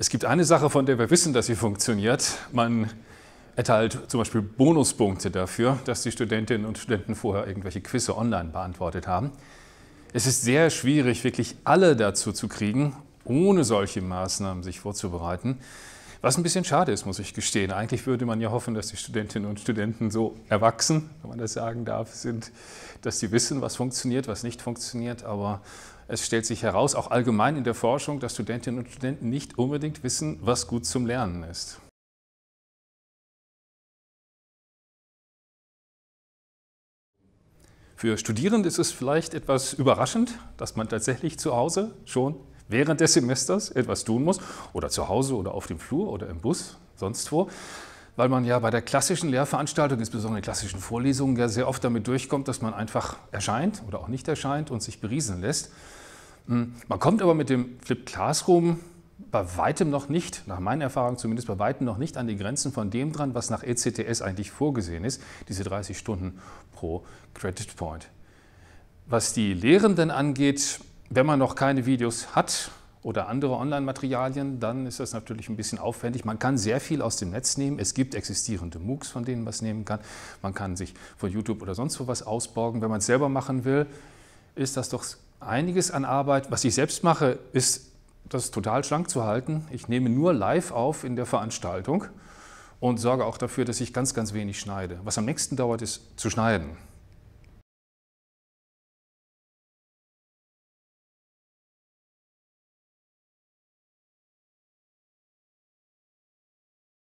Es gibt eine Sache, von der wir wissen, dass sie funktioniert. Man erteilt zum Beispiel Bonuspunkte dafür, dass die Studentinnen und Studenten vorher irgendwelche Quizze online beantwortet haben. Es ist sehr schwierig, wirklich alle dazu zu kriegen, ohne solche Maßnahmen sich vorzubereiten. Was ein bisschen schade ist, muss ich gestehen. Eigentlich würde man ja hoffen, dass die Studentinnen und Studenten so erwachsen, wenn man das sagen darf, sind, dass sie wissen, was funktioniert, was nicht funktioniert. Aber es stellt sich heraus, auch allgemein in der Forschung, dass Studentinnen und Studenten nicht unbedingt wissen, was gut zum Lernen ist. Für Studierende ist es vielleicht etwas überraschend, dass man tatsächlich zu Hause schon während des Semesters etwas tun muss oder zu Hause oder auf dem Flur oder im Bus, sonst wo, weil man ja bei der klassischen Lehrveranstaltung, insbesondere in klassischen Vorlesungen, ja sehr oft damit durchkommt, dass man einfach erscheint oder auch nicht erscheint und sich beriesen lässt. Hm. Man kommt aber mit dem Flip Classroom bei weitem noch nicht, nach meinen Erfahrungen zumindest, bei weitem noch nicht an die Grenzen von dem dran, was nach ECTS eigentlich vorgesehen ist, diese 30 Stunden pro Credit Point. Was die Lehrenden angeht, wenn man noch keine Videos hat oder andere Online-Materialien, dann ist das natürlich ein bisschen aufwendig. Man kann sehr viel aus dem Netz nehmen. Es gibt existierende MOOCs, von denen man was nehmen kann. Man kann sich von YouTube oder sonst wo was ausborgen. Wenn man es selber machen will, ist das doch einiges an Arbeit. Was ich selbst mache, ist, das total schlank zu halten. Ich nehme nur live auf in der Veranstaltung und sorge auch dafür, dass ich ganz, ganz wenig schneide. Was am nächsten dauert, ist zu schneiden.